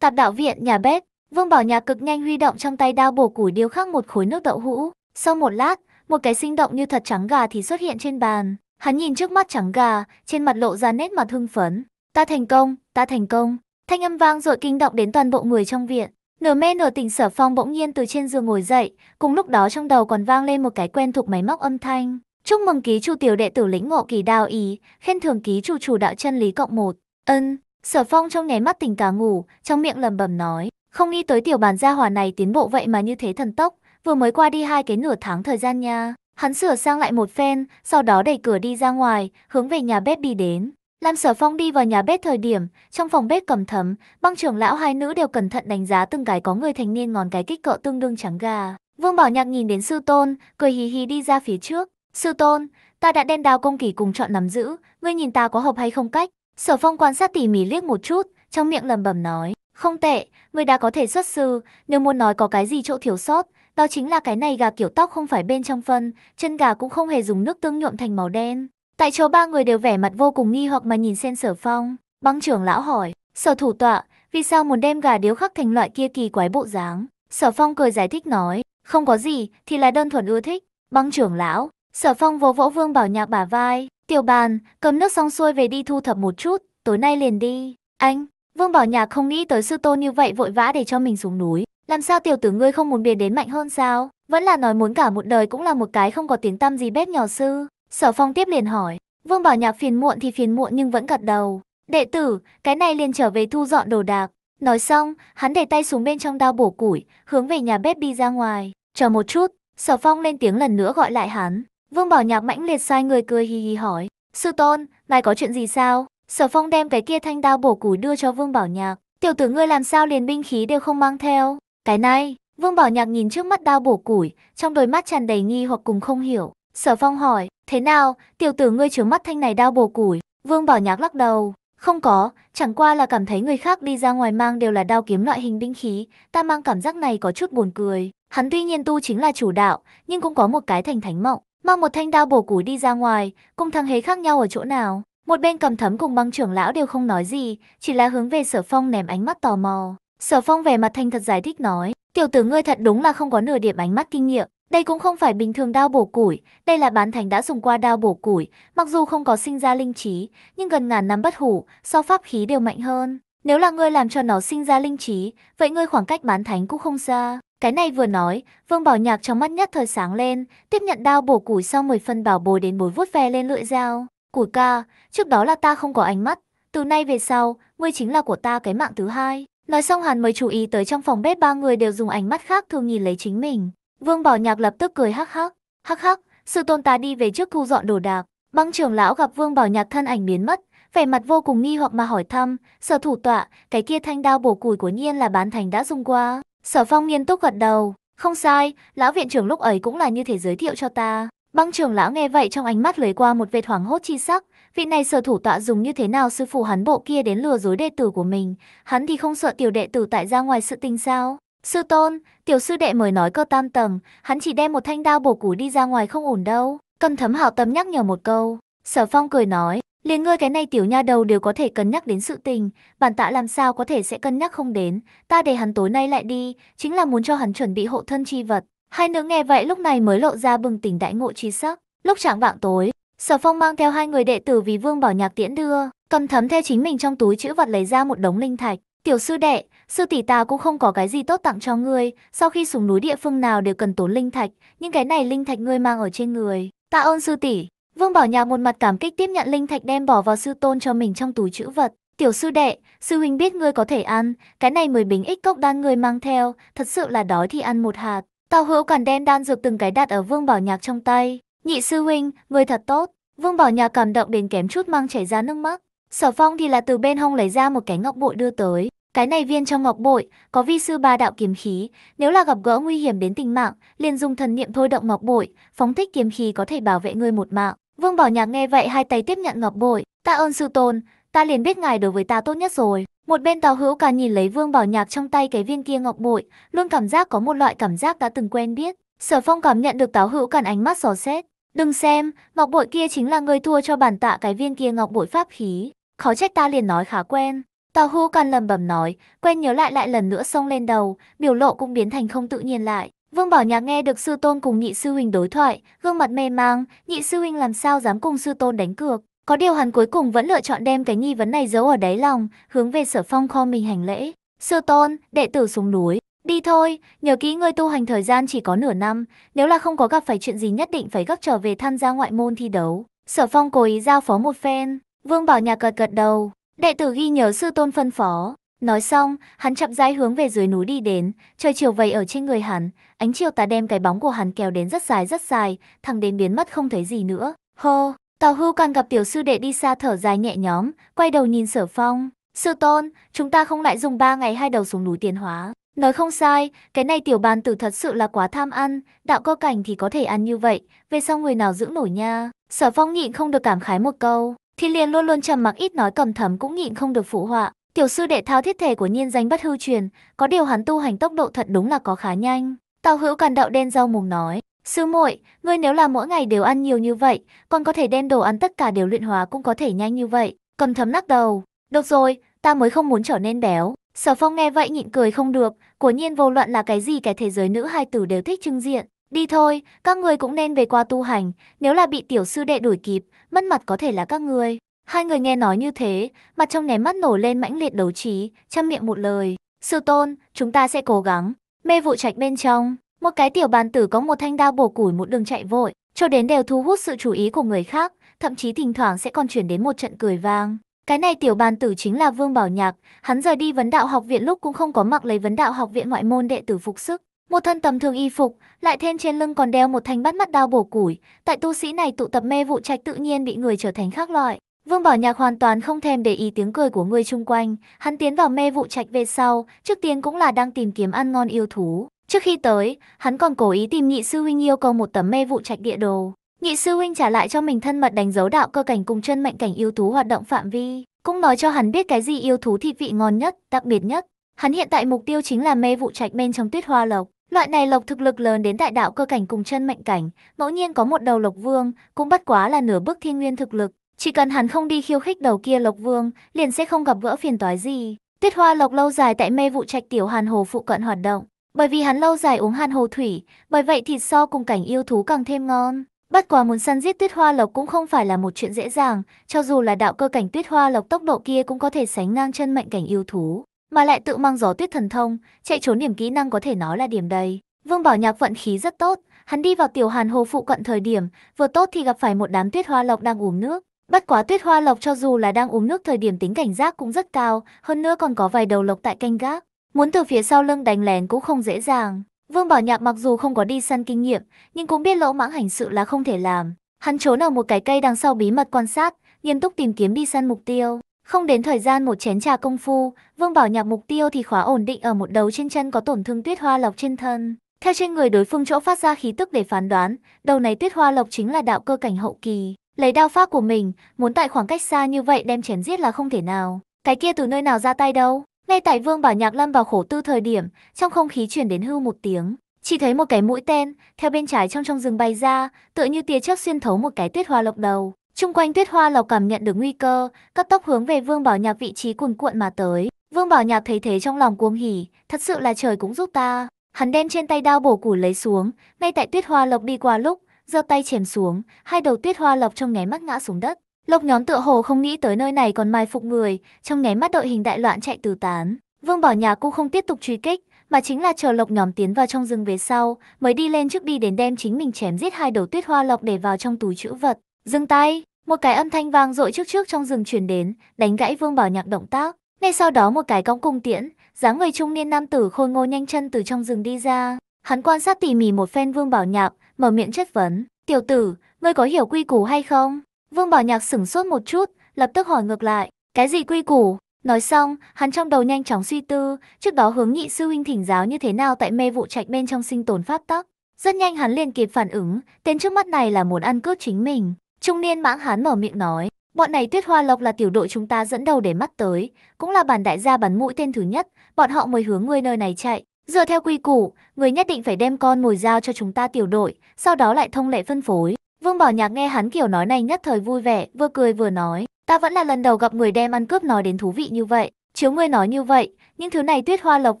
Tạp đạo viện nhà bếp, Vương Bảo Nhạc cực nhanh huy động trong tay đao bổ củi điêu khắc một khối nước đậu hũ. Sau một lát, một cái sinh động như thật trắng gà thì xuất hiện trên bàn. Hắn nhìn trước mắt trắng gà, trên mặt lộ ra nét mặt hưng phấn. Ta thành công, ta thành công. Thanh âm vang dội kinh động đến toàn bộ người trong viện. Nửa mê nửa tỉnh sở phong bỗng nhiên từ trên giường ngồi dậy, cùng lúc đó trong đầu còn vang lên một cái quen thuộc máy móc âm thanh. Chúc mừng ký chủ tiểu đệ tử lĩnh ngộ kỳ đao ý, khen thưởng ký chủ chủ đạo chân lý cộng một. Ân, Sở phong trong nháy mắt tỉnh cả ngủ, trong miệng lầm bầm nói, không nghĩ tới tiểu bàn gia hỏa này tiến bộ vậy mà như thế thần tốc, vừa mới qua đi hai cái nửa tháng thời gian nha. Hắn sửa sang lại một phen, sau đó đẩy cửa đi ra ngoài, hướng về nhà bếp đi đến. Lam Sở Phong đi vào nhà bếp thời điểm, trong phòng bếp cầm thấm, băng trưởng lão hai nữ đều cẩn thận đánh giá từng cái có người thành niên ngón cái kích cỡ tương đương trắng gà. Vương Bảo Nhạc nhìn đến sư tôn, cười hì hì đi ra phía trước. Sư tôn, ta đã đem đào công kỳ cùng chọn nắm giữ, ngươi nhìn ta có hợp hay không cách? Sở phong quan sát tỉ mỉ liếc một chút, trong miệng lầm bầm nói. Không tệ, người đã có thể xuất sư, nếu muốn nói có cái gì chỗ thiếu sót, đó chính là cái này gà kiểu tóc không phải bên trong phân, chân gà cũng không hề dùng nước tương nhuộm thành màu đen. Tại chỗ ba người đều vẻ mặt vô cùng nghi hoặc mà nhìn sen sở phong. Băng trưởng lão hỏi, sở thủ tọa, vì sao muốn đem gà điếu khắc thành loại kia kỳ quái bộ dáng? Sở phong cười giải thích nói, không có gì, thì là đơn thuần ưa thích. Băng trưởng lão, sở phong vỗ vỗ vương bảo nhạc bả vai, Tiểu bàn, cầm nước xong xuôi về đi thu thập một chút, tối nay liền đi. Anh, Vương Bảo Nhạc không nghĩ tới sư tôn như vậy vội vã để cho mình xuống núi. Làm sao tiểu tử ngươi không muốn biến đến mạnh hơn sao? Vẫn là nói muốn cả một đời cũng là một cái không có tiếng tăm gì bếp nhỏ sư. Sở phong tiếp liền hỏi. Vương Bảo Nhạc phiền muộn thì phiền muộn nhưng vẫn gật đầu. Đệ tử, cái này liền trở về thu dọn đồ đạc. Nói xong, hắn để tay xuống bên trong đao bổ củi, hướng về nhà bếp đi ra ngoài. Chờ một chút, Sở Phong lên tiếng lần nữa gọi lại hắn. Vương Bảo Nhạc mãnh liệt xoay người cười hì hì hỏi, sư tôn, ngài có chuyện gì sao? Sở phong đem cái kia thanh đao bổ củi đưa cho Vương Bảo Nhạc, tiểu tử ngươi làm sao liền binh khí đều không mang theo? Cái này, Vương Bảo Nhạc nhìn trước mắt đao bổ củi, trong đôi mắt tràn đầy nghi hoặc cùng không hiểu. Sở phong hỏi, thế nào, tiểu tử ngươi chướng mắt thanh này đao bổ củi? Vương Bảo Nhạc lắc đầu, không có, chẳng qua là cảm thấy người khác đi ra ngoài mang đều là đao kiếm loại hình binh khí, ta mang cảm giác này có chút buồn cười. Hắn tuy nhiên tu chính là chủ đạo, nhưng cũng có một cái thành thánh mộng. Mang một thanh đao bổ củi đi ra ngoài, cùng thằng hế khác nhau ở chỗ nào. Một bên cầm thấm cùng băng trưởng lão đều không nói gì, chỉ là hướng về sở phong ném ánh mắt tò mò. Sở phong về mặt thanh thật giải thích nói, tiểu tử ngươi thật đúng là không có nửa điểm ánh mắt kinh nghiệm. Đây cũng không phải bình thường đao bổ củi, đây là bán thành đã dùng qua đao bổ củi, mặc dù không có sinh ra linh trí, nhưng gần ngàn năm bất hủ, so pháp khí đều mạnh hơn. Nếu là ngươi làm cho nó sinh ra linh trí, vậy ngươi khoảng cách bán thánh cũng không xa. Cái này vừa nói, Vương Bảo Nhạc trong mắt nhất thời sáng lên, tiếp nhận đao bổ củi sau 10 phân bảo bồi đến bối vuốt ve lên lưỡi dao. Củi ca, trước đó là ta không có ánh mắt, từ nay về sau, ngươi chính là của ta cái mạng thứ hai. Nói xong hắn mới chú ý tới trong phòng bếp ba người đều dùng ánh mắt khác thường nhìn lấy chính mình. Vương Bảo Nhạc lập tức cười hắc hắc, hắc hắc, sự tôn tá đi về trước thu dọn đồ đạc. Băng trưởng lão gặp Vương Bảo Nhạc thân ảnh biến mất, vẻ mặt vô cùng nghi hoặc mà hỏi thăm, sở thủ tọa, cái kia thanh đao bổ củi của nhiên là bán thành đã dùng qua. Sở Phong nghiêm túc gật đầu, không sai, lão viện trưởng lúc ấy cũng là như thế giới thiệu cho ta. Băng trưởng lão nghe vậy trong ánh mắt lấy qua một vệt hoảng hốt chi sắc, vị này sở thủ tọa dùng như thế nào sư phụ hắn bộ kia đến lừa dối đệ tử của mình, hắn thì không sợ tiểu đệ tử tại ra ngoài sự tình sao? Sư tôn, tiểu sư đệ mới nói cơ tam tầng, hắn chỉ đem một thanh đao bổ cú đi ra ngoài không ổn đâu. Cầm thấm hảo tâm nhắc nhở một câu, sở phong cười nói, Liền ngươi cái này tiểu nha đầu đều có thể cân nhắc đến sự tình, bản tạ làm sao có thể sẽ cân nhắc không đến, ta để hắn tối nay lại đi, chính là muốn cho hắn chuẩn bị hộ thân chi vật. Hai nữ nghe vậy lúc này mới lộ ra bừng tỉnh đại ngộ chi sắc. Lúc trạng vạng tối, Sở Phong mang theo hai người đệ tử vì Vương Bảo Nhạc tiễn đưa, cầm thấm theo chính mình trong túi chữ vật lấy ra một đống linh thạch. Tiểu sư đệ, sư tỷ ta cũng không có cái gì tốt tặng cho ngươi, sau khi xuống núi địa phương nào đều cần tốn linh thạch, nhưng cái này linh thạch ngươi mang ở trên người. Ta ơn sư tỷ, Vương Bảo Nhạc một mặt cảm kích tiếp nhận linh thạch đem bỏ vào sư tôn cho mình trong túi trữ vật. Tiểu sư đệ, sư huynh biết ngươi có thể ăn, cái này mười bình ích cốc đan ngươi mang theo, thật sự là đói thì ăn một hạt. Tào hữu càn đem đan dược từng cái đặt ở Vương Bảo Nhạc trong tay. Nhị sư huynh, ngươi thật tốt. Vương Bảo Nhạc cảm động đến kém chút mang chảy ra nước mắt. Sở Phong thì là từ bên hông lấy ra một cái ngọc bội đưa tới. Cái này viên trong ngọc bội có vi sư ba đạo kiếm khí, nếu là gặp gỡ nguy hiểm đến tình mạng, liền dùng thần niệm thôi động ngọc bội, phóng thích kiếm khí có thể bảo vệ ngươi một mạng. Vương Bảo Nhạc nghe vậy hai tay tiếp nhận ngọc bội, "Ta ơn sư tôn, ta liền biết ngài đối với ta tốt nhất rồi." Một bên Tào Hữu càng nhìn lấy Vương Bảo Nhạc trong tay cái viên kia ngọc bội, luôn cảm giác có một loại cảm giác đã từng quen biết. Sở Phong cảm nhận được Tào Hữu Càn ánh mắt dò xét, "Đừng xem, ngọc bội kia chính là người thua cho bản tạ cái viên kia ngọc bội pháp khí, khó trách ta liền nói khá quen." Tào Hữu càng lầm bầm nói, quen nhớ lại lại lần nữa xông lên đầu, biểu lộ cũng biến thành không tự nhiên lại. Vương Bảo Nhạc nghe được sư tôn cùng nhị sư huynh đối thoại, gương mặt mê mang, nhị sư huynh làm sao dám cùng sư tôn đánh cược. Có điều hắn cuối cùng vẫn lựa chọn đem cái nghi vấn này giấu ở đáy lòng, hướng về sở phong kho mình hành lễ. Sư tôn, đệ tử xuống núi. Đi thôi, Nhớ kỹ ngươi tu hành thời gian chỉ có nửa năm, nếu là không có gặp phải chuyện gì nhất định phải gấp trở về tham gia ngoại môn thi đấu. Sở phong cố ý giao phó một phen, vương bảo nhạc gật gật đầu, đệ tử ghi nhớ sư tôn phân phó. Nói xong, hắn chậm rãi hướng về dưới núi đi đến, trời chiều vầy ở trên người hắn, ánh chiều tà đem cái bóng của hắn kéo đến rất dài rất dài, thẳng đến biến mất không thấy gì nữa. Hô, Tào Hưu càng gặp tiểu sư đệ đi xa thở dài nhẹ nhõm, quay đầu nhìn Sở Phong, "Sư tôn, chúng ta không lại dùng ba ngày hai đầu xuống núi tiến hóa." Nói không sai, cái này tiểu bàn tử thật sự là quá tham ăn, đạo cơ cảnh thì có thể ăn như vậy, về sau người nào dưỡng nổi nha. Sở Phong nhịn không được cảm khái một câu, Thiên Liên luôn luôn trầm mặc ít nói cầm thầm cũng nhịn không được phụ họa, Tiểu sư đệ thao thiết thể của nhiên danh bất hư truyền, có điều hắn tu hành tốc độ thật đúng là có khá nhanh. Tào hữu càn đạo đen rau mùng nói, sư muội, ngươi nếu là mỗi ngày đều ăn nhiều như vậy, còn có thể đem đồ ăn tất cả đều luyện hóa cũng có thể nhanh như vậy. Cầm thấm lắc đầu, được rồi, ta mới không muốn trở nên béo. Sở phong nghe vậy nhịn cười không được, của nhiên vô luận là cái gì cái thế giới nữ hai tử đều thích trưng diện. Đi thôi, các ngươi cũng nên về qua tu hành, nếu là bị tiểu sư đệ đuổi kịp, mất mặt có thể là các ngươi. Hai người nghe nói như thế, mặt trong ném mắt nổ lên mãnh liệt đấu trí, chăm miệng một lời. Sư tôn, chúng ta sẽ cố gắng. Mê vụ trạch bên trong, một cái tiểu bàn tử có một thanh đao bổ củi một đường chạy vội, cho đến đều thu hút sự chú ý của người khác, thậm chí thỉnh thoảng sẽ còn chuyển đến một trận cười vang. Cái này tiểu bàn tử chính là Vương Bảo Nhạc, hắn rời đi vấn đạo học viện lúc cũng không có mặc lấy vấn đạo học viện ngoại môn đệ tử phục sức. Một thân tầm thường y phục, lại thêm trên lưng còn đeo một thanh bắt mắt đao bổ củi, tại tu sĩ này tụ tập mê vụ trạch tự nhiên bị người trở thành khác loại. Vương Bảo Nhạc hoàn toàn không thèm để ý tiếng cười của người chung quanh, hắn tiến vào mê vụ trạch về sau, trước tiên cũng là đang tìm kiếm ăn ngon yêu thú. Trước khi tới, hắn còn cố ý tìm nhị sư huynh yêu cầu một tấm mê vụ trạch địa đồ. Nhị sư huynh trả lại cho mình thân mật đánh dấu đạo cơ cảnh cùng chân mệnh cảnh yêu thú hoạt động phạm vi, cũng nói cho hắn biết cái gì yêu thú thịt vị ngon nhất, đặc biệt nhất. Hắn hiện tại mục tiêu chính là mê vụ trạch bên trong tuyết hoa lộc. Loại này lộc thực lực lớn đến đại đạo cơ cảnh cùng chân mệnh cảnh, ngẫu nhiên có một đầu lộc vương, cũng bất quá là nửa bước thiên nguyên thực lực, chỉ cần hắn không đi khiêu khích đầu kia Lộc Vương, liền sẽ không gặp gỡ phiền toái gì. Tuyết Hoa Lộc lâu dài tại mê vụ trạch tiểu Hàn Hồ phụ cận hoạt động, bởi vì hắn lâu dài uống Hàn Hồ thủy, bởi vậy thịt so cùng cảnh yêu thú càng thêm ngon. Bắt quả muốn săn giết Tuyết Hoa Lộc cũng không phải là một chuyện dễ dàng, cho dù là đạo cơ cảnh Tuyết Hoa Lộc tốc độ kia cũng có thể sánh ngang chân mệnh cảnh yêu thú, mà lại tự mang gió tuyết thần thông, chạy trốn điểm kỹ năng có thể nói là điểm đầy. Vương Bảo Nhạc vận khí rất tốt, hắn đi vào tiểu Hàn Hồ phụ cận thời điểm, vừa tốt thì gặp phải một đám Tuyết Hoa Lộc đang uống nước. Bất quá tuyết hoa lộc cho dù là đang uống nước thời điểm tính cảnh giác cũng rất cao, hơn nữa còn có vài đầu lộc tại canh gác. Muốn từ phía sau lưng đánh lén cũng không dễ dàng. Vương Bảo Nhạc mặc dù không có đi săn kinh nghiệm, nhưng cũng biết lỗ mãng hành sự là không thể làm. Hắn trốn ở một cái cây đằng sau bí mật quan sát, nghiêm túc tìm kiếm đi săn mục tiêu. Không đến thời gian một chén trà công phu, Vương Bảo Nhạc mục tiêu thì khóa ổn định ở một đầu trên chân có tổn thương tuyết hoa lộc trên thân. Theo trên người đối phương chỗ phát ra khí tức để phán đoán, đầu này tuyết hoa lộc chính là đạo cơ cảnh hậu kỳ. Lấy đao pháp của mình, muốn tại khoảng cách xa như vậy đem chém giết là không thể nào. Cái kia từ nơi nào ra tay đâu? Ngay tại Vương Bảo Nhạc lâm vào khổ tư thời điểm, trong không khí truyền đến hư một tiếng, chỉ thấy một cái mũi tên theo bên trái trong trong rừng bay ra, tựa như tia chớp xuyên thấu một cái tuyết hoa lộc đầu. Trung quanh tuyết hoa lộc cảm nhận được nguy cơ, cấp tốc hướng về Vương Bảo Nhạc vị trí cuồn cuộn mà tới. Vương Bảo Nhạc thấy thế trong lòng cuồng hỉ, thật sự là trời cũng giúp ta. Hắn đem trên tay đao bổ củi lấy xuống, ngay tại tuyết hoa lộc đi qua lúc, giơ tay chém xuống, hai đầu tuyết hoa lộc trong nháy mắt ngã xuống đất. Lộc nhóm tựa hồ không nghĩ tới nơi này còn mai phục người, trong nháy mắt đội hình đại loạn chạy tứ tán. Vương Bảo Nhà cũng không tiếp tục truy kích, mà chính là chờ lộc nhóm tiến vào trong rừng về sau, mới đi lên trước đi đến đem chính mình chém giết hai đầu tuyết hoa lộc để vào trong túi chữ vật. Dừng tay, một cái âm thanh vang dội trước trước trong rừng truyền đến, đánh gãy Vương Bảo Nhạc động tác. Ngay sau đó một cái cong cung tiễn, dáng người trung niên nam tử khôi ngô nhanh chân từ trong rừng đi ra. Hắn quan sát tỉ mỉ một phen Vương Bảo Nhạc, mở miệng chất vấn. Tiểu tử, ngươi có hiểu quy củ hay không? Vương Bảo Nhạc sửng sốt một chút, lập tức hỏi ngược lại. Cái gì quy củ? Nói xong, hắn trong đầu nhanh chóng suy tư, trước đó hướng nhị sư huynh thỉnh giáo như thế nào tại mê vụ trạch bên trong sinh tồn pháp tắc. Rất nhanh hắn liền kịp phản ứng, tên trước mắt này là muốn ăn cướp chính mình. Trung niên mãng hắn mở miệng nói, bọn này tuyết hoa lộc là tiểu đội chúng ta dẫn đầu để mắt tới, cũng là bản đại gia bắn mũi tên thứ nhất, bọn họ mới hướng ngươi nơi này chạy. Dựa theo quy củ, người nhất định phải đem con mồi giao cho chúng ta tiểu đội, sau đó lại thông lệ phân phối. Vương Bảo Nhạc nghe hắn kiểu nói này nhất thời vui vẻ, vừa cười vừa nói, ta vẫn là lần đầu gặp người đem ăn cướp nói đến thú vị như vậy. Chiếu ngươi nói như vậy, những thứ này tuyết hoa lộc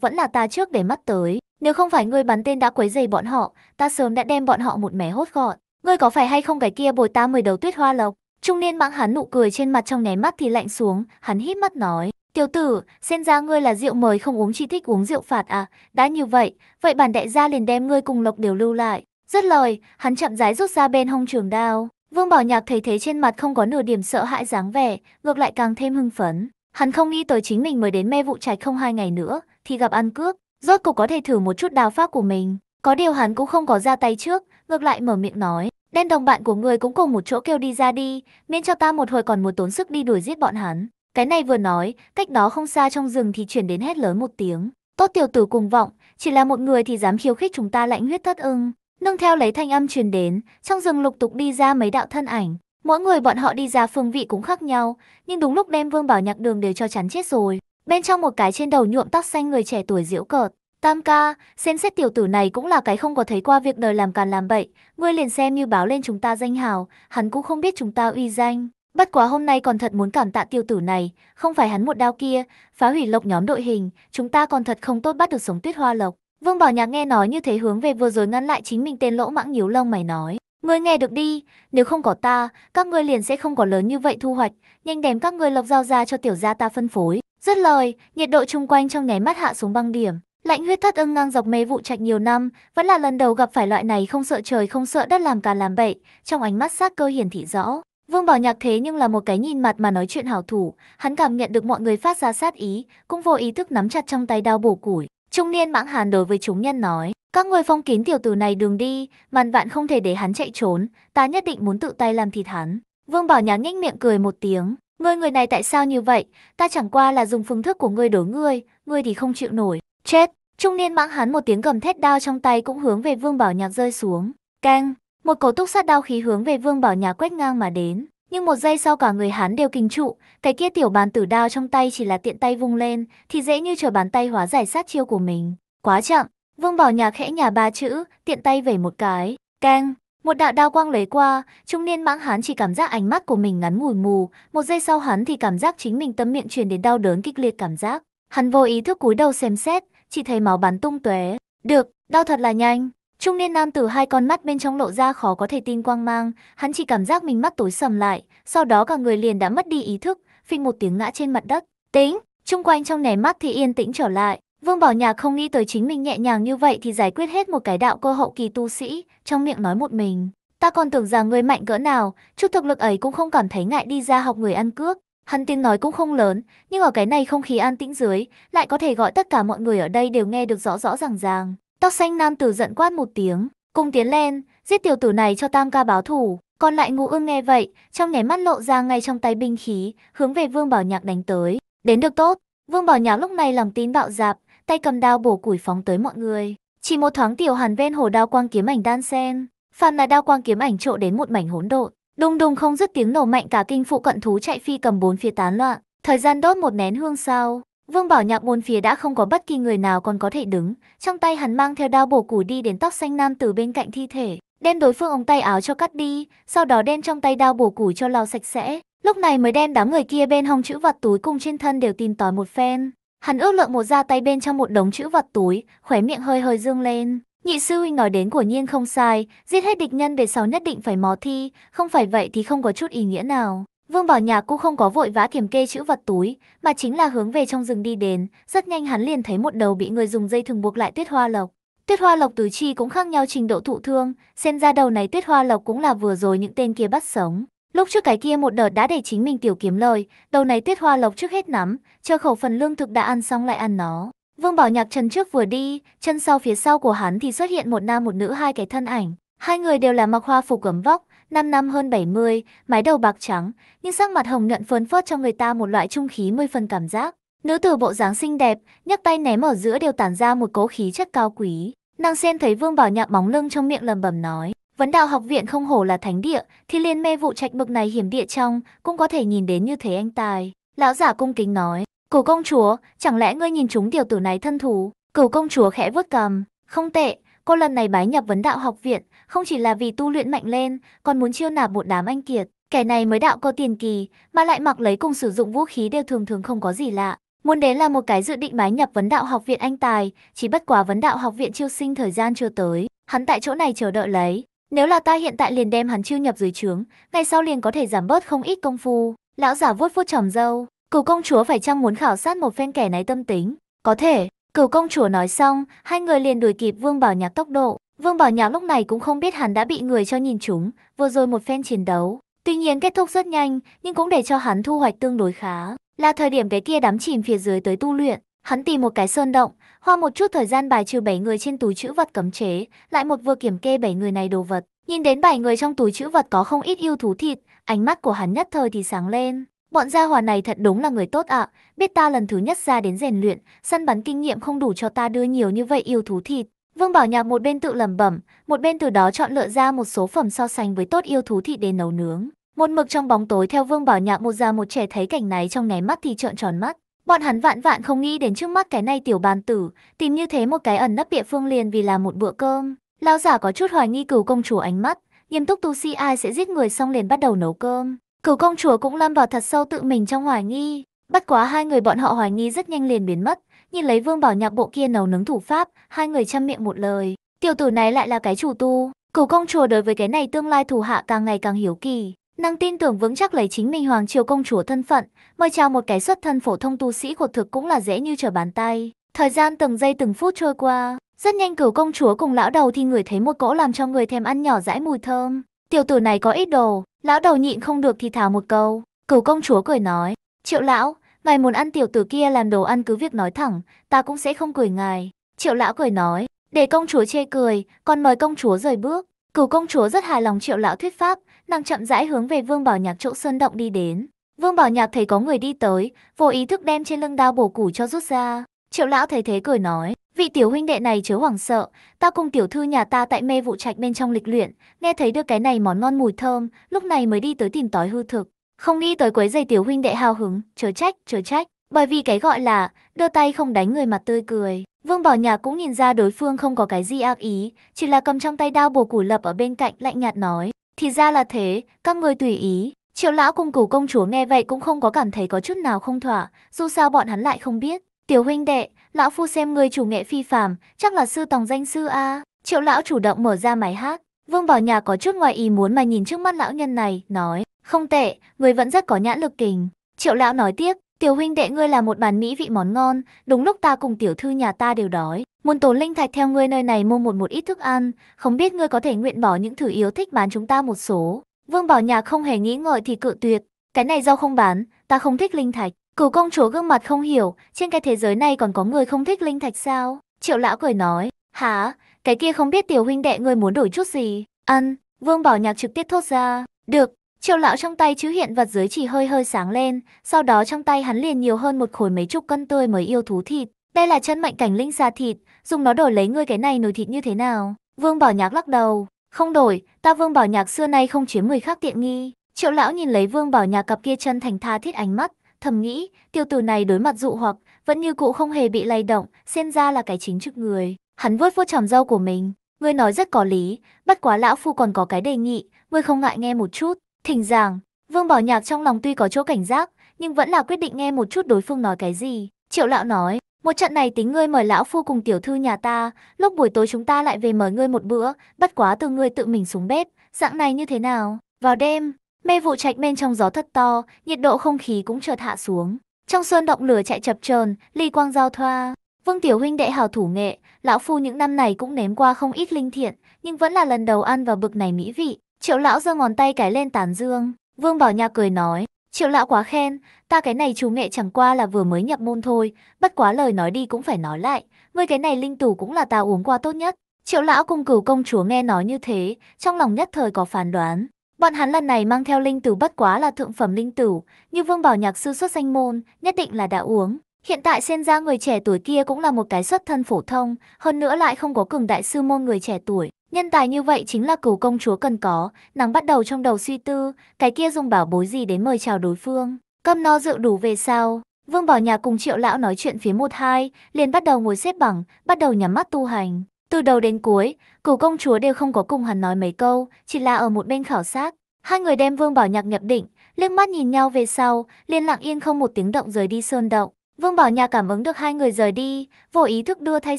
vẫn là ta trước để mắt tới. Nếu không phải ngươi bắn tên đã quấy dày bọn họ, ta sớm đã đem bọn họ một mẻ hốt gọn. Ngươi có phải hay không cái kia bồi ta mười đầu tuyết hoa lộc? Trung niên mãng hắn nụ cười trên mặt trong nháy mắt thì lạnh xuống, hắn hít mắt nói, Tiểu tử, xem ra ngươi là rượu mời không uống chỉ thích uống rượu phạt à? Đã như vậy, vậy bản đại gia liền đem ngươi cùng Lộc đều lưu lại. Rất lời, hắn chậm rãi rút ra bên hông trường đao. Vương Bảo Nhạc thấy thế trên mặt không có nửa điểm sợ hãi dáng vẻ, ngược lại càng thêm hưng phấn. Hắn không nghĩ tới chính mình mới đến mê vụ trạch không hai ngày nữa, thì gặp ăn cướp. Rốt cục có thể thử một chút đào pháp của mình. Có điều hắn cũng không có ra tay trước, ngược lại mở miệng nói. Đem đồng bạn của người cũng cùng một chỗ kêu đi ra đi, miễn cho ta một hồi còn muốn tốn sức đi đuổi giết bọn hắn. Cái này vừa nói, cách đó không xa trong rừng thì chuyển đến hét lớn một tiếng. Tốt tiểu tử cùng vọng, chỉ là một người thì dám khiêu khích chúng ta lãnh huyết thất ưng. Nâng theo lấy thanh âm truyền đến, trong rừng lục tục đi ra mấy đạo thân ảnh. Mỗi người bọn họ đi ra phương vị cũng khác nhau, nhưng đúng lúc đem vương bảo nhạc đường đều cho chắn chết rồi. Bên trong một cái trên đầu nhuộm tóc xanh người trẻ tuổi diễu cợt. Tam ca, xem xét tiểu tử này cũng là cái không có thấy qua việc đời làm càn làm bậy. Ngươi liền xem như báo lên chúng ta danh hào, hắn cũng không biết chúng ta uy danh. Bất quá hôm nay còn thật muốn cảm tạ tiêu tử này, không phải hắn một đao kia, phá hủy lộc nhóm đội hình, chúng ta còn thật không tốt bắt được sống tuyết hoa lộc. Vương Bảo Nhạc nghe nói như thế hướng về vừa rồi ngăn lại chính mình tên lỗ mãng nhíu lông mày nói. Ngươi nghe được đi, nếu không có ta, các ngươi liền sẽ không có lớn như vậy thu hoạch, nhanh đem các ngươi lộc giao ra cho tiểu gia ta phân phối. Dứt lời, nhiệt độ chung quanh trong nháy mắt hạ xuống băng điểm. Lạnh huyết thất ưng ngang dọc mê vụ trạch nhiều năm, vẫn là lần đầu gặp phải loại này không sợ trời không sợ đất làm cả làm bậy, trong ánh mắt sát cơ hiển thị rõ. Vương Bảo Nhạc thế nhưng là một cái nhìn mặt mà nói chuyện hảo thủ, hắn cảm nhận được mọi người phát ra sát ý, cũng vô ý thức nắm chặt trong tay đao bổ củi. Trung niên mãng hàn đối với chúng nhân nói, các người phong kín tiểu tử này đường đi, màn vạn không thể để hắn chạy trốn, ta nhất định muốn tự tay làm thịt hắn. Vương Bảo Nhạc nhếch miệng cười một tiếng, ngươi người này tại sao như vậy, ta chẳng qua là dùng phương thức của ngươi đối ngươi, ngươi thì không chịu nổi, chết. Trung niên mãng hàn một tiếng gầm thét đao trong tay cũng hướng về Vương Bảo Nhạc rơi xuống. Cang, một cổ túc sát đao khí hướng về Vương Bảo Nhạc quét ngang mà đến. Nhưng một giây sau cả người hắn đều kinh trụ, cái kia tiểu bàn tử đao trong tay chỉ là tiện tay vung lên, thì dễ như trở bàn tay hóa giải sát chiêu của mình. Quá chậm, Vương Bảo Nhạc khẽ nhà ba chữ, tiện tay vẩy một cái, keng, một đạo đao quang lấy qua, trung niên mãng hắn chỉ cảm giác ánh mắt của mình ngắn ngủi mù, một giây sau hắn thì cảm giác chính mình tâm miệng truyền đến đau đớn kịch liệt cảm giác. Hắn vô ý thức cúi đầu xem xét, chỉ thấy máu bắn tung tóe. Được, đau thật là nhanh. Trung niên nam tử hai con mắt bên trong lộ ra khó có thể tin quang mang, hắn chỉ cảm giác mình mắt tối sầm lại, sau đó cả người liền đã mất đi ý thức, phịch một tiếng ngã trên mặt đất. Tính, chung quanh trong nháy mắt thì yên tĩnh trở lại. Vương Bảo Nhạc không nghĩ tới chính mình nhẹ nhàng như vậy thì giải quyết hết một cái đạo cơ hậu kỳ tu sĩ, trong miệng nói một mình. Ta còn tưởng rằng người mạnh cỡ nào, chút thực lực ấy cũng không cảm thấy ngại đi ra học người ăn cướp. Hắn tiếng nói cũng không lớn, nhưng ở cái này không khí an tĩnh dưới, lại có thể gọi tất cả mọi người ở đây đều nghe được rõ rõ ràng ràng. Tóc xanh nam tử giận quát một tiếng, cùng tiến lên, giết tiểu tử này cho tam ca báo thủ. Còn lại ngũ ương nghe vậy, trong nháy mắt lộ ra ngay trong tay binh khí, hướng về Vương Bảo Nhạc đánh tới. Đến được tốt, Vương Bảo Nhạc lúc này lòng tín bạo dạp, tay cầm đao bổ củi phóng tới mọi người. Chỉ một thoáng tiểu hàn ven hồ đao quang kiếm ảnh đan sen, phàm là đao quang kiếm ảnh trộ đến một mảnh hỗn độn. Đùng đùng không dứt tiếng nổ mạnh cả kinh phụ cận thú chạy phi cầm bốn phía tán loạn. Thời gian đốt một nén hương sau, Vương Bảo Nhạc bốn phía đã không có bất kỳ người nào còn có thể đứng, trong tay hắn mang theo đao bổ củ đi đến tóc xanh nam tử bên cạnh thi thể, đem đối phương ống tay áo cho cắt đi, sau đó đem trong tay đao bổ củ cho lau sạch sẽ, lúc này mới đem đám người kia bên hông chữ vật túi cùng trên thân đều tìm tòi một phen. Hắn ước lượng một ra tay bên trong một đống chữ vật túi, khóe miệng hơi hơi dương lên. Nhị sư huynh nói đến của nhiên không sai, giết hết địch nhân về sau nhất định phải mò thi, không phải vậy thì không có chút ý nghĩa nào. Vương Bảo Nhạc cũng không có vội vã kiểm kê chữ vật túi, mà chính là hướng về trong rừng đi đến, rất nhanh hắn liền thấy một đầu bị người dùng dây thừng buộc lại tuyết hoa lộc. Tuyết hoa lộc tứ chi cũng khác nhau trình độ thụ thương, xem ra đầu này tuyết hoa lộc cũng là vừa rồi những tên kia bắt sống. Lúc trước cái kia một đợt đã để chính mình tiểu kiếm lời, đầu này tuyết hoa lộc trước hết nắm, chờ khẩu phần lương thực đã ăn xong lại ăn nó. Vương Bảo Nhạc chân trước vừa đi, chân sau phía sau của hắn thì xuất hiện một nam một nữ hai cái thân ảnh. Hai người đều là mặc hoa phục gấm vóc, năm năm hơn 70, mái đầu bạc trắng, nhưng sắc mặt hồng nhuận phơn phớt cho người ta một loại trung khí mươi phần cảm giác. Nữ tử bộ dáng xinh đẹp, nhấc tay ném ở giữa đều tản ra một cố khí chất cao quý. Nàng sen thấy Vương Bảo Nhạc bóng lưng trong miệng lầm bầm nói, vấn đạo học viện không hổ là thánh địa, thì liên mê vụ trạch bực này hiểm địa trong, cũng có thể nhìn đến như thế anh tài. Lão giả cung kính nói, cửu công chúa, chẳng lẽ ngươi nhìn chúng tiểu tử này thân thú? Cửu công chúa khẽ vớt cầm, không tệ, cô lần này bái nhập vấn đạo học viện, không chỉ là vì tu luyện mạnh lên, còn muốn chiêu nạp một đám anh kiệt. Kẻ này mới đạo có tiền kỳ, mà lại mặc lấy cùng sử dụng vũ khí đều thường thường không có gì lạ. Muốn đến là một cái dự định bái nhập vấn đạo học viện anh tài, chỉ bất quá vấn đạo học viện chiêu sinh thời gian chưa tới, hắn tại chỗ này chờ đợi lấy. Nếu là ta hiện tại liền đem hắn chiêu nhập dưới trướng, ngày sau liền có thể giảm bớt không ít công phu. Lão giả vuốt vuốt chòm râu, cửu công chúa phải chăng muốn khảo sát một phen kẻ này tâm tính? Có thể, cửu công chúa nói xong, hai người liền đuổi kịp vương bảo nhạc tốc độ, Vương Bảo Nhạc lúc này cũng không biết hắn đã bị người cho nhìn chúng, vừa rồi một phen chiến đấu. Tuy nhiên kết thúc rất nhanh, nhưng cũng để cho hắn thu hoạch tương đối khá. Là thời điểm cái kia đắm chìm phía dưới tới tu luyện, hắn tìm một cái sơn động, hoa một chút thời gian bài trừ 7 người trên túi chữ vật cấm chế, lại một vừa kiểm kê 7 người này đồ vật. Nhìn đến 7 người trong túi chữ vật có không ít yêu thú thịt, ánh mắt của hắn nhất thời thì sáng lên. Bọn gia hòa này thật đúng là người tốt ạ, biết ta lần thứ nhất ra đến rèn luyện, săn bắn kinh nghiệm không đủ cho ta đưa nhiều như vậy yêu thú thịt, Vương Bảo Nhạc một bên tự lẩm bẩm, một bên từ đó chọn lựa ra một số phẩm so sánh với tốt yêu thú thị để nấu nướng. Một mực trong bóng tối theo Vương Bảo Nhạc một già một trẻ thấy cảnh này trong ngày mắt thì trợn tròn mắt. Bọn hắn vạn vạn không nghĩ đến trước mắt cái này tiểu bàn tử, tìm như thế một cái ẩn nấp địa phương liền vì là một bữa cơm. Lão giả có chút hoài nghi cửu công chúa ánh mắt, nghiêm túc tu si ai sẽ giết người xong liền bắt đầu nấu cơm. Cửu công chúa cũng lâm vào thật sâu tự mình trong hoài nghi, bất quá hai người bọn họ hoài nghi rất nhanh liền biến mất, nhìn lấy vương bảo nhạc bộ kia nấu nướng thủ pháp, hai người chăm miệng một lời. Tiểu tử này lại là cái chủ tu, cửu công chúa đối với cái này tương lai thủ hạ càng ngày càng hiếu kỳ. Nàng tin tưởng vững chắc lấy chính mình hoàng triều công chúa thân phận, mời chào một cái xuất thân phổ thông tu sĩ của thực cũng là dễ như trở bàn tay. Thời gian từng giây từng phút trôi qua, rất nhanh cửu công chúa cùng lão đầu thì người thấy một cỗ làm cho người thèm ăn nhỏ rãi mùi thơm. Tiểu tử này có ít đồ, lão đầu nhịn không được thì thả một câu. Cửu công chúa cười nói, triệu lão, ngài muốn ăn tiểu tử kia làm đồ ăn cứ việc nói thẳng, ta cũng sẽ không cười ngài. Triệu lão cười nói, để công chúa chê cười, còn mời công chúa rời bước. Cửu công chúa rất hài lòng triệu lão thuyết pháp, nàng chậm rãi hướng về vương bảo nhạc chỗ sơn động đi đến. Vương bảo nhạc thấy có người đi tới, vô ý thức đem trên lưng đao bổ củ cho rút ra. Triệu lão thấy thế cười nói, vị tiểu huynh đệ này chớ hoảng sợ, ta cùng tiểu thư nhà ta tại mê vụ trạch bên trong lịch luyện, nghe thấy được cái này món ngon mùi thơm, lúc này mới đi tới tìm tói hư thực. Không nghĩ tới quấy dây tiểu huynh đệ hào hứng, chớ trách, chớ trách. Bởi vì cái gọi là đưa tay không đánh người mặt tươi cười. Vương Bảo Nhạc cũng nhìn ra đối phương không có cái gì ác ý, chỉ là cầm trong tay đao bổ củ lập ở bên cạnh lạnh nhạt nói. Thì ra là thế, các người tùy ý. Triệu lão cùng cửu công chúa nghe vậy cũng không có cảm thấy có chút nào không thỏa, dù sao bọn hắn lại không biết. Tiểu huynh đệ, lão phu xem người chủ nghệ phi phàm, chắc là sư tòng danh sư a. Triệu lão chủ động mở ra máy hát. Vương Bảo nhà có chút ngoài ý muốn mà nhìn trước mắt lão nhân này, nói. Không tệ, người vẫn rất có nhãn lực kình. Triệu lão nói tiếp, tiểu huynh đệ ngươi là một bàn mỹ vị món ngon, đúng lúc ta cùng tiểu thư nhà ta đều đói. Muốn tổ linh thạch theo ngươi nơi này mua một một ít thức ăn, không biết ngươi có thể nguyện bỏ những thứ yếu thích bán chúng ta một số. Vương Bảo Nhạc không hề nghĩ ngợi thì cự tuyệt, cái này do không bán, ta không thích linh thạch. Cửu công chúa gương mặt không hiểu, trên cái thế giới này còn có người không thích linh thạch sao? Triệu lão cười nói, hả, cái kia không biết tiểu huynh đệ ngươi muốn đổi chút gì? Ăn, Vương Bảo Nhạc trực tiếp thốt ra, được, Triệu lão trong tay chữ hiện vật dưới chỉ hơi hơi sáng lên, sau đó trong tay hắn liền nhiều hơn một khối mấy chục cân tươi mới yêu thú thịt. Đây là chân mệnh cảnh linh xa thịt, dùng nó đổi lấy ngươi cái này nồi thịt như thế nào? Vương Bảo Nhạc lắc đầu, không đổi, ta Vương Bảo Nhạc xưa nay không chiếm người khác tiện nghi. Triệu lão nhìn lấy Vương Bảo Nhạc cặp kia chân thành tha thiết ánh mắt, thầm nghĩ, tiêu tử này đối mặt dụ hoặc, vẫn như cũ không hề bị lay động, xem ra là cái chính trực người. Hắn vuốt vuốt tròm râu của mình, ngươi nói rất có lý, bất quá lão phu còn có cái đề nghị, ngươi không ngại nghe một chút. Thỉnh giảng, Vương Bảo Nhạc trong lòng tuy có chỗ cảnh giác, nhưng vẫn là quyết định nghe một chút đối phương nói cái gì. Triệu lão nói, một trận này tính ngươi mời lão phu cùng tiểu thư nhà ta, lúc buổi tối chúng ta lại về mời ngươi một bữa, bất quá từ ngươi tự mình xuống bếp, dạng này như thế nào? Vào đêm, mê vụ trạch bên trong gió thật to, nhiệt độ không khí cũng chợt hạ xuống. Trong sơn động lửa chạy chập chờn, ly quang giao thoa. Vương tiểu huynh đệ hào thủ nghệ, lão phu những năm này cũng nếm qua không ít linh thiện, nhưng vẫn là lần đầu ăn vào bực này mỹ vị, Triệu lão giơ ngón tay cái lên tán dương, Vương Bảo Nha cười nói, triệu lão quá khen, ta cái này chú nghệ chẳng qua là vừa mới nhập môn thôi, bất quá lời nói đi cũng phải nói lại, ngươi cái này linh tử cũng là ta uống qua tốt nhất. Triệu lão cùng cửu công chúa nghe nói như thế, trong lòng nhất thời có phán đoán. Bọn hắn lần này mang theo linh tử bất quá là thượng phẩm linh tử, như Vương Bảo Nhạc sư xuất danh môn, nhất định là đã uống. Hiện tại xem ra người trẻ tuổi kia cũng là một cái xuất thân phổ thông, hơn nữa lại không có cường đại sư môn người trẻ tuổi, Nhân tài như vậy chính là cửu công chúa cần có, nàng bắt đầu trong đầu suy tư, cái kia dùng bảo bối gì đến mời chào đối phương. Cơm no dự đủ về sao? Vương Bảo Nhà cùng Triệu Lão nói chuyện phía một hai, liền bắt đầu ngồi xếp bằng, bắt đầu nhắm mắt tu hành. Từ đầu đến cuối, cửu công chúa đều không có cùng hắn nói mấy câu, chỉ là ở một bên khảo sát. Hai người đem Vương Bảo Nhạc nhập định, liếc mắt nhìn nhau về sau, liền lặng yên không một tiếng động rời đi sơn động. Vương Bảo Nhà cảm ứng được hai người rời đi, vô ý thức đưa thay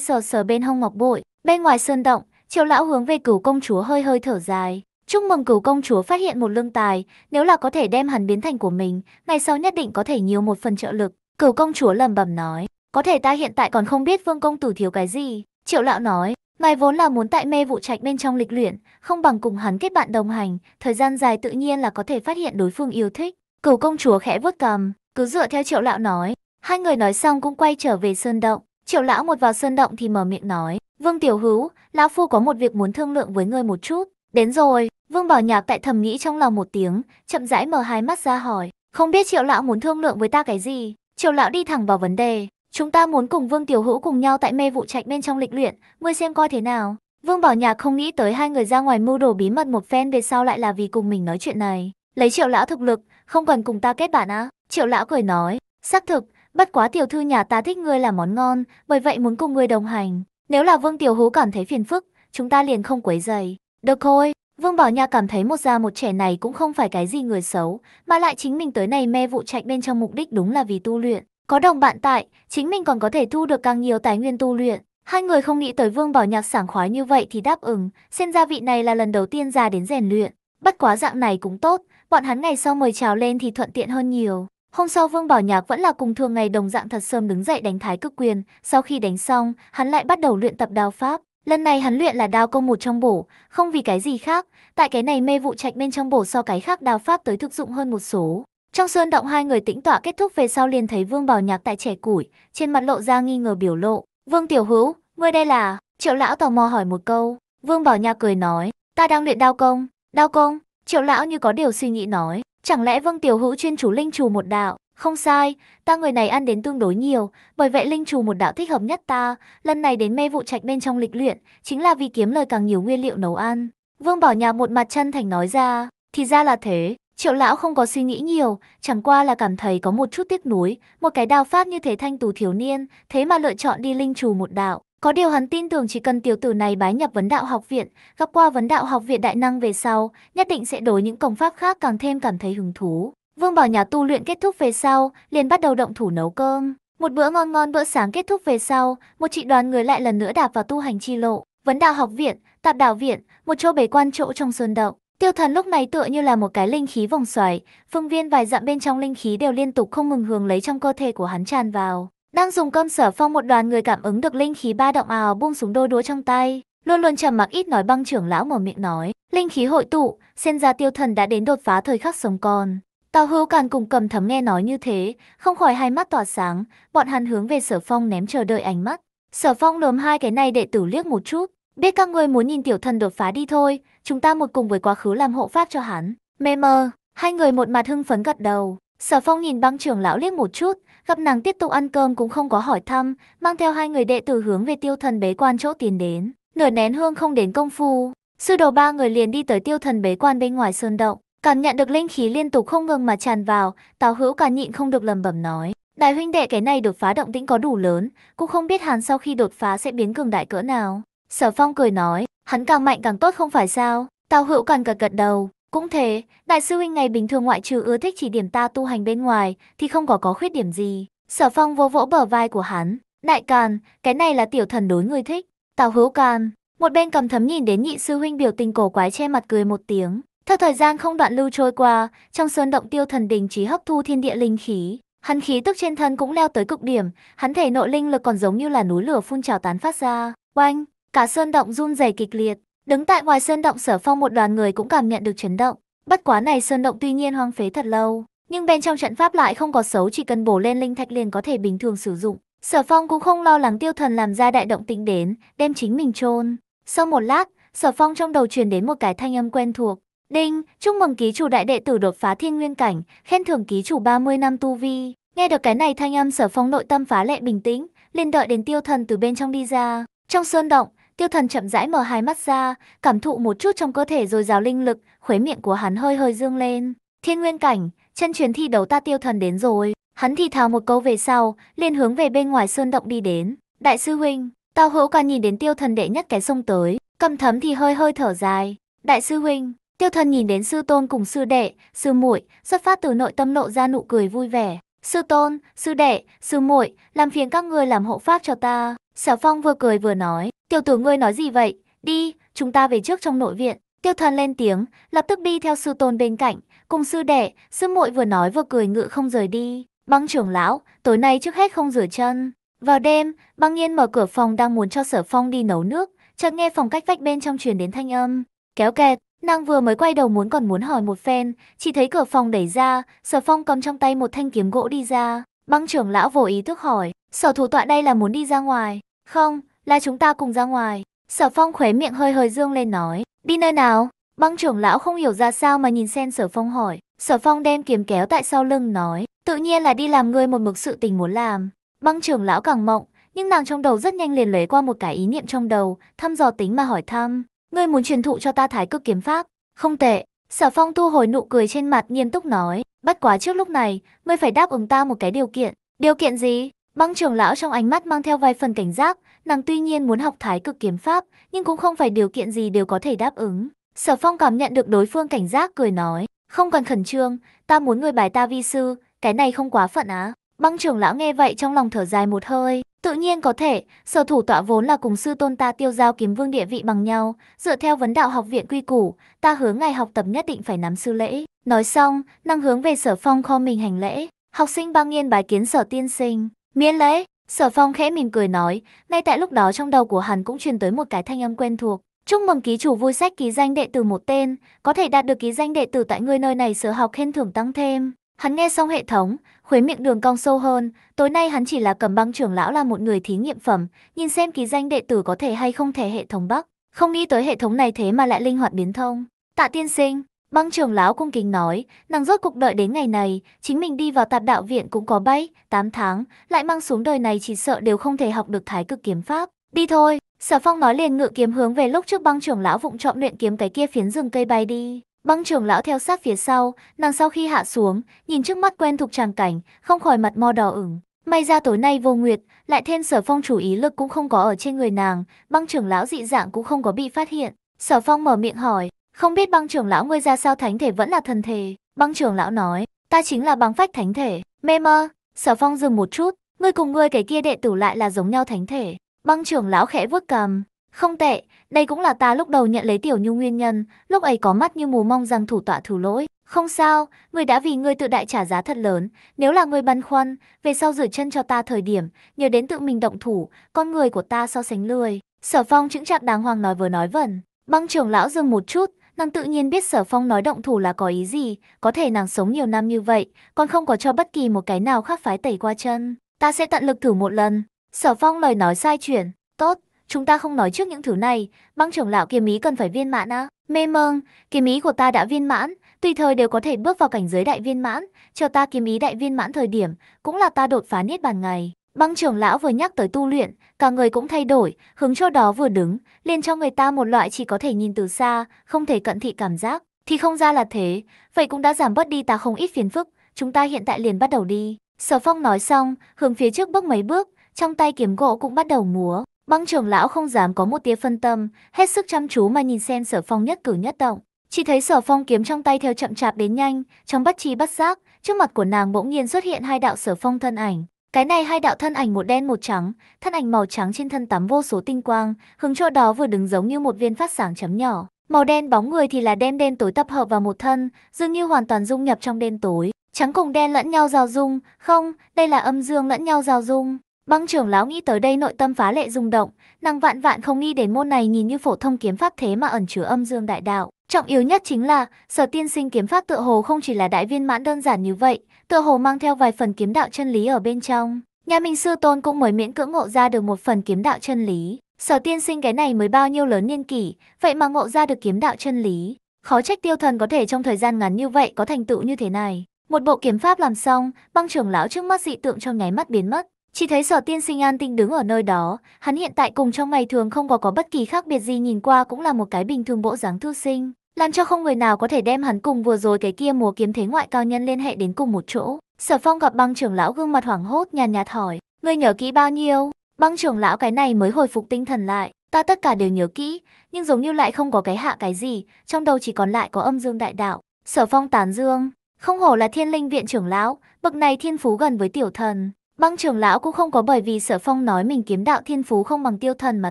sờ sờ bên hông ngọc bội. Bên ngoài sơn động, Triệu lão hướng về cửu công chúa hơi hơi thở dài. Chúc mừng cửu công chúa phát hiện một lương tài, nếu là có thể đem hắn biến thành của mình, ngày sau nhất định có thể nhiều một phần trợ lực. Cửu công chúa lẩm bẩm nói, có thể ta hiện tại còn không biết vương công tử thiếu cái gì. Triệu lão nói, ngài vốn là muốn tại mê vụ trạch bên trong lịch luyện, không bằng cùng hắn kết bạn đồng hành, thời gian dài tự nhiên là có thể phát hiện đối phương yêu thích. Cửu công chúa khẽ vuốt cầm, cứ dựa theo triệu lão nói, hai người nói xong cũng quay trở về sơn động. Triệu lão một vào sơn động thì mở miệng nói, Vương Tiểu Hữu, lão phu có một việc muốn thương lượng với ngươi một chút. Đến rồi, Vương Bảo Nhạc tại thầm nghĩ trong lòng một tiếng, chậm rãi mở hai mắt ra hỏi, không biết Triệu lão muốn thương lượng với ta cái gì? Triệu lão đi thẳng vào vấn đề, chúng ta muốn cùng Vương Tiểu Hữu cùng nhau tại Mê vụ trạch bên trong lịch luyện, ngươi xem coi thế nào? Vương Bảo Nhạc không nghĩ tới hai người ra ngoài mưu đồ bí mật một phen về sau lại là vì cùng mình nói chuyện này. Lấy Triệu lão thực lực, không cần cùng ta kết bạn á? Triệu lão cười nói, xác thực, bất quá tiểu thư nhà ta thích ngươi là món ngon, bởi vậy muốn cùng ngươi đồng hành. Nếu là Vương Tiểu Hú cảm thấy phiền phức, chúng ta liền không quấy dày. Được thôi, Vương Bảo Nha cảm thấy một già một trẻ này cũng không phải cái gì người xấu, mà lại chính mình tới này mê vụ chạy bên trong mục đích đúng là vì tu luyện. Có đồng bạn tại, chính mình còn có thể thu được càng nhiều tài nguyên tu luyện. Hai người không nghĩ tới Vương Bảo Nhạc sảng khoái như vậy thì đáp ứng, xem ra vị này là lần đầu tiên ra đến rèn luyện. Bất quá dạng này cũng tốt, bọn hắn ngày sau mời chào lên thì thuận tiện hơn nhiều. Hôm sau Vương Bảo Nhạc vẫn là cùng thường ngày đồng dạng thật sớm đứng dậy đánh thái cực quyền, sau khi đánh xong, hắn lại bắt đầu luyện tập đao pháp. Lần này hắn luyện là đao công một trong bổ, không vì cái gì khác, tại cái này mê vụ trạch bên trong bổ so cái khác đao pháp tới thực dụng hơn một số. Trong sơn động hai người tĩnh tọa kết thúc về sau liền thấy Vương Bảo Nhạc tại trẻ củi, trên mặt lộ ra nghi ngờ biểu lộ. Vương Tiểu Hữu, ngươi đây là? Triệu Lão tò mò hỏi một câu. Vương Bảo Nhạc cười nói, ta đang luyện đao công. Đao công? Triệu Lão như có điều suy nghĩ nói, Chẳng lẽ Vương Tiểu Hữu chuyên chủ linh trù một đạo? Không sai, ta người này ăn đến tương đối nhiều, bởi vậy linh trù một đạo thích hợp nhất ta, lần này đến mê vụ trạch bên trong lịch luyện, chính là vì kiếm lời càng nhiều nguyên liệu nấu ăn. Vương Bảo Nhà một mặt chân thành nói ra, thì ra là thế, triệu lão không có suy nghĩ nhiều, chẳng qua là cảm thấy có một chút tiếc nuối, một cái đào pháp như thế thanh tù thiếu niên, thế mà lựa chọn đi linh trù một đạo, có điều hắn tin tưởng chỉ cần tiểu tử này bái nhập vấn đạo học viện, gặp qua vấn đạo học viện đại năng về sau, nhất định sẽ đối những công pháp khác càng thêm cảm thấy hứng thú. Vương Bảo nhà tu luyện kết thúc về sau, liền bắt đầu động thủ nấu cơm. Một bữa ngon ngon bữa sáng kết thúc về sau, một chị đoàn người lại lần nữa đạp vào tu hành chi lộ. Vấn đạo học viện, tạp đạo viện, một chỗ bế quan chỗ trong sơn động. Tiêu thần lúc này tựa như là một cái linh khí vòng xoáy, phương viên vài dặm bên trong linh khí đều liên tục không ngừng hướng lấy trong cơ thể của hắn tràn vào. Đang dùng cơm sở phong một đoàn người cảm ứng được linh khí ba động ào buông xuống đôi đũa trong tay. Luôn luôn trầm mặc ít nói băng trưởng lão mở miệng nói. Linh khí hội tụ, xem ra tiêu thần đã đến đột phá thời khắc sống còn. Tào hữu càn cùng cầm thấm nghe nói như thế, không khỏi hai mắt tỏa sáng, bọn hắn hướng về sở phong ném chờ đợi ánh mắt. Sở phong lườm hai cái này đệ tử liếc một chút, biết các ngươi muốn nhìn tiểu thần đột phá đi thôi, chúng ta một cùng với quá khứ làm hộ pháp cho hắn. Mê mờ hai người một mặt hưng phấn gật đầu, sở phong nhìn băng trưởng lão liếc một chút, gặp nàng tiếp tục ăn cơm cũng không có hỏi thăm, mang theo hai người đệ tử hướng về tiêu thần bế quan chỗ tiến đến. Nửa nén hương không đến công phu, sư đồ ba người liền đi tới tiêu thần bế quan bên ngoài sơn động, cảm nhận được linh khí liên tục không ngừng mà tràn vào, tào hữu cả nhịn không được lầm bẩm nói. Đại huynh đệ cái này đột phá động tĩnh có đủ lớn, cũng không biết hắn sau khi đột phá sẽ biến cường đại cỡ nào. Sở phong cười nói, hắn càng mạnh càng tốt không phải sao, tào hữu càng gật gật đầu, cũng thế, đại sư huynh này bình thường ngoại trừ ưa thích chỉ điểm ta tu hành bên ngoài thì không có có khuyết điểm gì. Sở phong vỗ vỗ bờ vai của hắn. Đại càn, cái này là tiểu thần đối người thích. Tào hữu càn, một bên cầm thấm nhìn đến nhị sư huynh biểu tình cổ quái che mặt cười một tiếng. Theo thời gian không đoạn lưu trôi qua, trong sơn động tiêu thần đình trí hấp thu thiên địa linh khí. Hắn khí tức trên thân cũng leo tới cực điểm, hắn thể nội linh lực còn giống như là núi lửa phun trào tán phát ra. Oanh, cả sơn động run rẩy kịch liệt, Đứng tại ngoài sơn động sở phong một đoàn người cũng cảm nhận được chấn động. Bất quá này sơn động tuy nhiên hoang phế thật lâu, nhưng bên trong trận pháp lại không có xấu chỉ cần bổ lên linh thạch liền có thể bình thường sử dụng. Sở phong cũng không lo lắng tiêu thần làm ra đại động tĩnh đến, đem chính mình chôn Sau một lát, sở phong trong đầu truyền đến một cái thanh âm quen thuộc. Đinh, chúc mừng ký chủ đại đệ tử đột phá thiên nguyên cảnh, khen thưởng ký chủ 30 năm tu vi. Nghe được cái này thanh âm sở phong nội tâm phá lệ bình tĩnh, liền đợi đến tiêu thần từ bên trong đi ra. Trong sơn động, Tiêu thần chậm rãi mở hai mắt ra, cảm thụ một chút trong cơ thể rồi rào linh lực, khuế miệng của hắn hơi hơi dương lên. Thiên nguyên cảnh, chân truyền thi đấu ta tiêu thần đến rồi. Hắn thì thào một câu về sau, liền hướng về bên ngoài sơn động đi đến. Đại sư huynh, tao hữu ca nhìn đến tiêu thần đệ nhất cái sông tới, cầm thấm thì hơi hơi thở dài. Đại sư huynh, tiêu thần nhìn đến sư tôn cùng sư đệ, sư muội xuất phát từ nội tâm lộ ra nụ cười vui vẻ. Sư tôn, sư đệ, sư muội, làm phiền các người làm hộ pháp cho ta. Sở phong vừa cười vừa nói, tiểu tử ngươi nói gì vậy, đi, chúng ta về trước trong nội viện. Tiêu thần lên tiếng, lập tức đi theo sư tôn bên cạnh, cùng sư đệ, sư muội vừa nói vừa cười ngự không rời đi. Băng trưởng lão, tối nay trước hết không rửa chân. Vào đêm, băng nhiên mở cửa phòng đang muốn cho sở phong đi nấu nước, chợt nghe phòng cách vách bên trong truyền đến thanh âm. Kéo kẹt, Nàng vừa mới quay đầu muốn còn muốn hỏi một phen, chỉ thấy cửa phòng đẩy ra, sở phong cầm trong tay một thanh kiếm gỗ đi ra. Băng trưởng lão vô ý thức hỏi, sở thủ tọa đây là muốn đi ra ngoài, không, là chúng ta cùng ra ngoài. Sở phong khóe miệng hơi hơi dương lên nói, đi nơi nào? Băng trưởng lão không hiểu ra sao mà nhìn sen sở phong hỏi, sở phong đem kiếm kéo tại sau lưng nói, tự nhiên là đi làm người một mực sự tình muốn làm. Băng trưởng lão càng mộng, nhưng nàng trong đầu rất nhanh liền lấy qua một cái ý niệm trong đầu, thăm dò tính mà hỏi thăm. Ngươi muốn truyền thụ cho ta thái cực kiếm pháp. Không tệ, sở phong thu hồi nụ cười trên mặt nghiêm túc nói. Bất quá trước lúc này, ngươi phải đáp ứng ta một cái điều kiện. Điều kiện gì? Băng trưởng lão trong ánh mắt mang theo vài phần cảnh giác, nàng tuy nhiên muốn học thái cực kiếm pháp, nhưng cũng không phải điều kiện gì đều có thể đáp ứng. Sở phong cảm nhận được đối phương cảnh giác cười nói, không cần khẩn trương, ta muốn người bài ta vi sư, cái này không quá phận á. Băng trưởng lão nghe vậy trong lòng thở dài một hơi, Tự nhiên có thể, sở thủ tọa vốn là cùng sư tôn ta tiêu giao kiếm vương địa vị bằng nhau, dựa theo vấn đạo học viện quy củ, ta hướng ngày học tập nhất định phải nắm sư lễ. Nói xong, năng hướng về sở phong kho mình hành lễ, học sinh băng nghiên bái kiến sở tiên sinh, miễn lễ. Sở phong khẽ mỉm cười nói, ngay tại lúc đó trong đầu của hắn cũng truyền tới một cái thanh âm quen thuộc. Chúc mừng ký chủ vui sách ký danh đệ tử một tên, có thể đạt được ký danh đệ tử tại người nơi này sở học khen thưởng tăng thêm. Hắn nghe xong hệ thống, Khuế miệng đường cong sâu hơn, tối nay hắn chỉ là cầm băng trưởng lão là một người thí nghiệm phẩm, nhìn xem ký danh đệ tử có thể hay không thể hệ thống Bắc. Không nghĩ tới hệ thống này thế mà lại linh hoạt biến thông. Tạ tiên sinh, băng trưởng lão cung kính nói, nàng rốt cục đợi đến ngày này, chính mình đi vào tạp đạo viện cũng có bay, 8 tháng, lại mang xuống đời này chỉ sợ đều không thể học được thái cực kiếm pháp. Đi thôi, sở phong nói liền ngự kiếm hướng về lúc trước băng trưởng lão vụng trộm luyện kiếm cái kia phiến rừng cây bay đi. Băng trưởng lão theo sát phía sau, nàng sau khi hạ xuống, nhìn trước mắt quen thuộc tràng cảnh, không khỏi mặt mo đỏ ửng. May ra tối nay vô nguyệt, lại thêm sở phong chủ ý lực cũng không có ở trên người nàng, băng trưởng lão dị dạng cũng không có bị phát hiện. Sở phong mở miệng hỏi, không biết băng trưởng lão ngươi ra sao thánh thể vẫn là thần thể. Băng trưởng lão nói, ta chính là băng phách thánh thể. Mê mơ, sở phong dừng một chút, ngươi cùng ngươi kẻ kia đệ tử lại là giống nhau thánh thể. Băng trưởng lão khẽ vuốt cằm, không tệ, đây cũng là ta lúc đầu nhận lấy Tiểu Nhu nguyên nhân, lúc ấy có mắt như mù mong rằng thủ tọa thủ lỗi. Không sao, người đã vì ngươi tự đại trả giá thật lớn, nếu là người băn khoăn, về sau rửa chân cho ta thời điểm, nhớ đến tự mình động thủ, con người của ta so sánh lười. Sở phong chững chạc đàng hoàng nói vừa nói vẩn, băng trưởng lão dừng một chút, nàng tự nhiên biết sở phong nói động thủ là có ý gì, có thể nàng sống nhiều năm như vậy, còn không có cho bất kỳ một cái nào khác phái tẩy qua chân. Ta sẽ tận lực thử một lần. Sở phong lời nói sai chuyển, tốt, chúng ta không nói trước những thứ này, băng trưởng lão kiếm ý cần phải viên mãn á. Mê mông, kiếm ý của ta đã viên mãn, tùy thời đều có thể bước vào cảnh giới đại viên mãn, chờ ta kiếm ý đại viên mãn thời điểm, cũng là ta đột phá niết bàn ngày. Băng trưởng lão vừa nhắc tới tu luyện, cả người cũng thay đổi, hướng cho đó vừa đứng, liền cho người ta một loại chỉ có thể nhìn từ xa, không thể cận thị cảm giác. Thì không ra là thế, vậy cũng đã giảm bớt đi ta không ít phiền phức, chúng ta hiện tại liền bắt đầu đi. Sở phong nói xong, hướng phía trước bước mấy bước, trong tay kiếm gỗ cũng bắt đầu múa. Băng trưởng lão không dám có một tia phân tâm, hết sức chăm chú mà nhìn xem sở phong nhất cử nhất động. Chỉ thấy sở phong kiếm trong tay theo chậm chạp đến nhanh, trong bất chi bất giác, trước mặt của nàng bỗng nhiên xuất hiện hai đạo sở phong thân ảnh. Cái này hai đạo thân ảnh một đen một trắng, thân ảnh màu trắng trên thân tắm vô số tinh quang, hướng chỗ đó vừa đứng giống như một viên phát sáng chấm nhỏ. Màu đen bóng người thì là đen đen tối tập hợp vào một thân, dường như hoàn toàn dung nhập trong đen tối. Trắng cùng đen lẫn nhau giao dung, không, đây là âm dương lẫn nhau giao dung. Băng trưởng lão nghĩ tới đây nội tâm phá lệ rung động, nàng vạn vạn không nghĩ đến môn này nhìn như phổ thông kiếm pháp thế mà ẩn chứa âm dương đại đạo. Trọng yếu nhất chính là, sở tiên sinh kiếm pháp tựa hồ không chỉ là đại viên mãn đơn giản như vậy, tựa hồ mang theo vài phần kiếm đạo chân lý ở bên trong. Nhà mình sư tôn cũng mới miễn cưỡng ngộ ra được một phần kiếm đạo chân lý. Sở tiên sinh cái này mới bao nhiêu lớn niên kỷ, vậy mà ngộ ra được kiếm đạo chân lý. Khó trách tiêu thần có thể trong thời gian ngắn như vậy có thành tựu như thế này. Một bộ kiếm pháp làm xong, băng trưởng lão trước mắt dị tượng trong nháy mắt biến mất. Chỉ thấy sở tiên sinh an tinh đứng ở nơi đó, hắn hiện tại cùng trong ngày thường không có có bất kỳ khác biệt gì nhìn qua cũng là một cái bình thường bộ dáng thư sinh, làm cho không người nào có thể đem hắn cùng vừa rồi cái kia mùa kiếm thế ngoại cao nhân liên hệ đến cùng một chỗ. Sở phong gặp băng trưởng lão gương mặt hoảng hốt nhàn nhạt hỏi, ngươi nhớ kỹ bao nhiêu? Băng trưởng lão cái này mới hồi phục tinh thần lại, ta tất cả đều nhớ kỹ, nhưng giống như lại không có cái hạ cái gì, trong đầu chỉ còn lại có âm dương đại đạo. Sở phong tán dương, không hổ là thiên linh viện trưởng lão, bậc này thiên phú gần với tiểu thần. Băng trưởng lão cũng không có bởi vì sở phong nói mình kiếm đạo thiên phú không bằng tiêu thần mà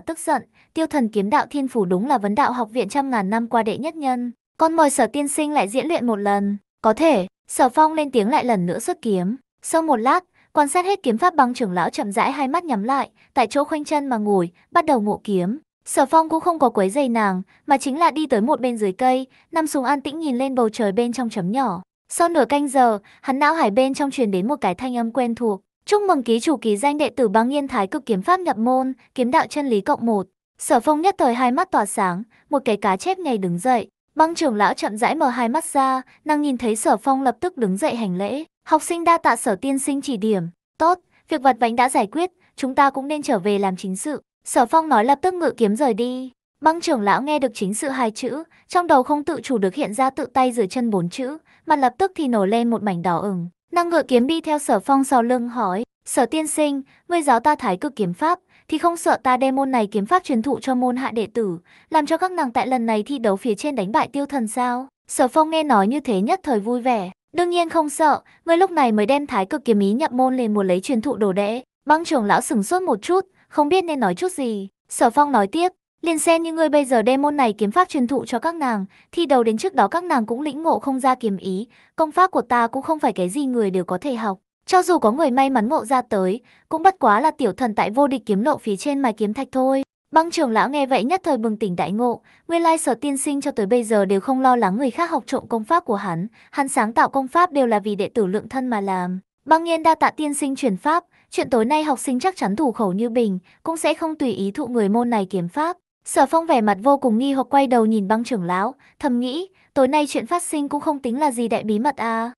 tức giận. Tiêu thần kiếm đạo thiên phú đúng là vấn đạo học viện trăm ngàn năm qua đệ nhất nhân. Con mời sở tiên sinh lại diễn luyện một lần. Có thể, sở phong lên tiếng lại lần nữa xuất kiếm. Sau một lát, quan sát hết kiếm pháp băng trưởng lão chậm rãi hai mắt nhắm lại, tại chỗ khoanh chân mà ngồi, bắt đầu ngộ kiếm. Sở phong cũng không có quấy giày nàng, mà chính là đi tới một bên dưới cây, nằm xuống an tĩnh nhìn lên bầu trời bên trong chấm nhỏ. Sau nửa canh giờ, hắn não hải bên trong truyền đến một cái thanh âm quen thuộc. Chúc mừng ký chủ ký danh đệ tử Băng Yên Thái Cực Kiếm Pháp nhập môn, kiếm đạo chân lý cộng 1. Sở Phong nhất thời hai mắt tỏa sáng, một cái cá chép nhảy đứng dậy. Băng trưởng lão chậm rãi mở hai mắt ra, năng nhìn thấy Sở Phong lập tức đứng dậy hành lễ. Học sinh đa tạ Sở tiên sinh chỉ điểm. Tốt, việc vật vãnh đã giải quyết, chúng ta cũng nên trở về làm chính sự. Sở Phong nói lập tức ngự kiếm rời đi. Băng trưởng lão nghe được chính sự hai chữ, trong đầu không tự chủ được hiện ra tự tay rửa chân bốn chữ, mà lập tức thì nổi lên một mảnh đỏ ửng. Năng ngựa kiếm đi theo sở phong sau lưng hỏi, sở tiên sinh, ngươi giáo ta thái cực kiếm pháp, thì không sợ ta đem môn này kiếm pháp truyền thụ cho môn hạ đệ tử, làm cho các nàng tại lần này thi đấu phía trên đánh bại tiêu thần sao? Sở phong nghe nói như thế nhất thời vui vẻ, đương nhiên không sợ, ngươi lúc này mới đem thái cực kiếm ý nhập môn liền muốn lấy truyền thụ đồ đệ. Băng trưởng lão sửng sốt một chút, không biết nên nói chút gì. Sở phong nói tiếp, Liền xem như ngươi bây giờ đem môn này kiếm pháp truyền thụ cho các nàng, thi đầu đến trước đó các nàng cũng lĩnh ngộ không ra kiếm ý, công pháp của ta cũng không phải cái gì người đều có thể học. Cho dù có người may mắn ngộ ra tới, cũng bất quá là tiểu thần tại vô địch kiếm lộ phía trên mài kiếm thạch thôi. Băng trưởng lão nghe vậy nhất thời bừng tỉnh đại ngộ, nguyên lai sở tiên sinh cho tới bây giờ đều không lo lắng người khác học trộm công pháp của hắn, hắn sáng tạo công pháp đều là vì đệ tử lượng thân mà làm. Băng nhiên đa tạ tiên sinh truyền pháp, chuyện tối nay học sinh chắc chắn thủ khẩu như bình, cũng sẽ không tùy ý thụ người môn này kiếm pháp. Sở phong vẻ mặt vô cùng nghi hoặc quay đầu nhìn băng trưởng lão, thầm nghĩ, tối nay chuyện phát sinh cũng không tính là gì đại bí mật à.